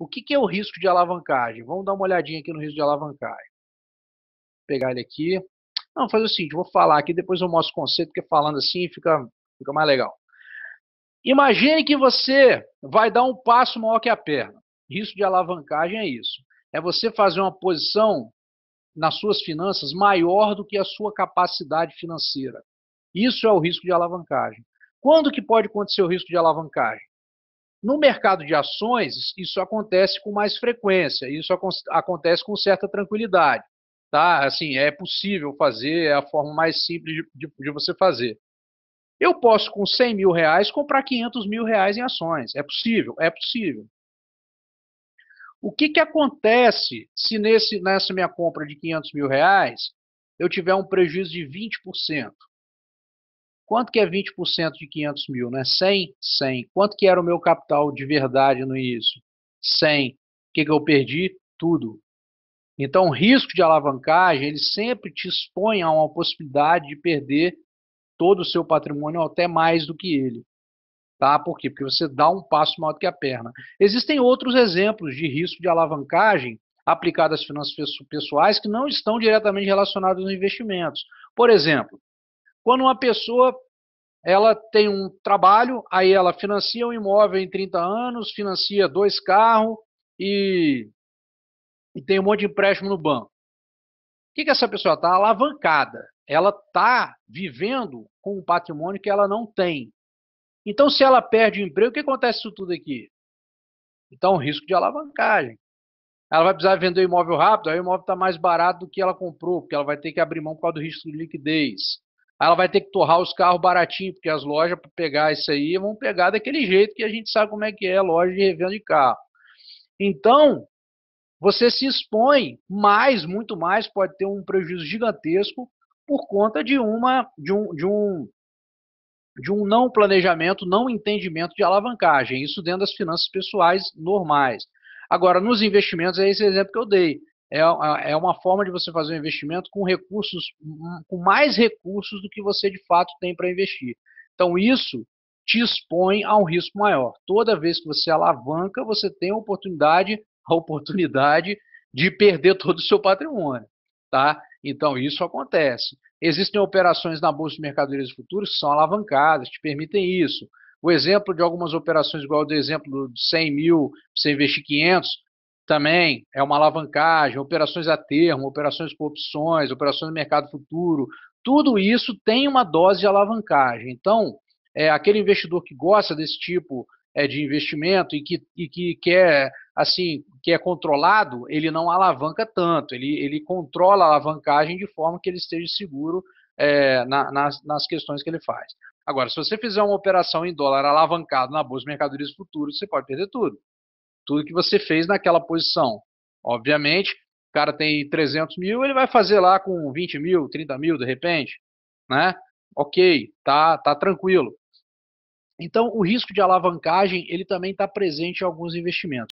O que, que é o risco de alavancagem? Vamos dar uma olhadinha aqui no risco de alavancagem. Vou pegar ele aqui. Não, fazer o seguinte, vou falar aqui, depois eu mostro o conceito, porque falando assim fica, fica mais legal. Imagine que você vai dar um passo maior que a perna. Risco de alavancagem é isso. É você fazer uma posição nas suas finanças maior do que a sua capacidade financeira. Isso é o risco de alavancagem. Quando que pode acontecer o risco de alavancagem? No mercado de ações, isso acontece com mais frequência, isso ac acontece com certa tranquilidade. Tá? Assim, é possível fazer, é a forma mais simples de, de, de você fazer. Eu posso, com 100 mil reais, comprar 500 mil reais em ações. É possível? É possível. O que, que acontece se nesse, nessa minha compra de 500 mil reais eu tiver um prejuízo de 20%? Quanto que é 20% de 500 mil, né? 100? 100. Quanto que era o meu capital de verdade no início? 100. O que, que eu perdi? Tudo. Então, o risco de alavancagem, ele sempre te expõe a uma possibilidade de perder todo o seu patrimônio, ou até mais do que ele. Tá? Por quê? Porque você dá um passo maior do que a perna. Existem outros exemplos de risco de alavancagem aplicado às finanças pessoais que não estão diretamente relacionados aos investimentos. Por exemplo, quando uma pessoa ela tem um trabalho, aí ela financia um imóvel em 30 anos, financia dois carros e, e tem um monte de empréstimo no banco. O que, que essa pessoa está alavancada? Ela está vivendo com um patrimônio que ela não tem. Então, se ela perde o emprego, o que acontece isso tudo aqui? Então, é risco de alavancagem. Ela vai precisar vender o imóvel rápido, aí o imóvel está mais barato do que ela comprou, porque ela vai ter que abrir mão por causa do risco de liquidez. Aí ela vai ter que torrar os carros baratinho, porque as lojas, para pegar isso aí, vão pegar daquele jeito que a gente sabe como é que é loja de revenda de carro. Então, você se expõe mais, muito mais, pode ter um prejuízo gigantesco por conta de uma de um, de um de um não planejamento, não entendimento de alavancagem, isso dentro das finanças pessoais normais. Agora, nos investimentos é esse exemplo que eu dei. É, é, é uma forma de você fazer um investimento com recursos, hum, com mais recursos do que você de fato tem para investir. Então isso te expõe a um risco maior. Toda vez que você alavanca, você tem a oportunidade, a oportunidade de perder todo o seu patrimônio, tá? Então isso acontece. Existem operações na bolsa de mercadorias futuros que são alavancadas, te permitem isso. O exemplo de algumas operações, igual do exemplo de 100 mil, você investir 500, também é uma alavancagem, operações a termo, operações por opções, operações no mercado futuro, tudo isso tem uma dose de alavancagem. Então, é, aquele investidor que gosta desse tipo é, de investimento e que, e que quer assim que é controlado, ele não alavanca tanto, ele, ele controla a alavancagem de forma que ele esteja seguro é, na, nas, nas questões que ele faz. Agora, se você fizer uma operação em dólar alavancado na Bolsa de Mercadorias Futuros, você pode perder tudo tudo que você fez naquela posição. Obviamente, o cara tem 300 mil, ele vai fazer lá com 20 mil, 30 mil de repente, né? Ok, tá, tá tranquilo. Então, o risco de alavancagem ele também está presente em alguns investimentos.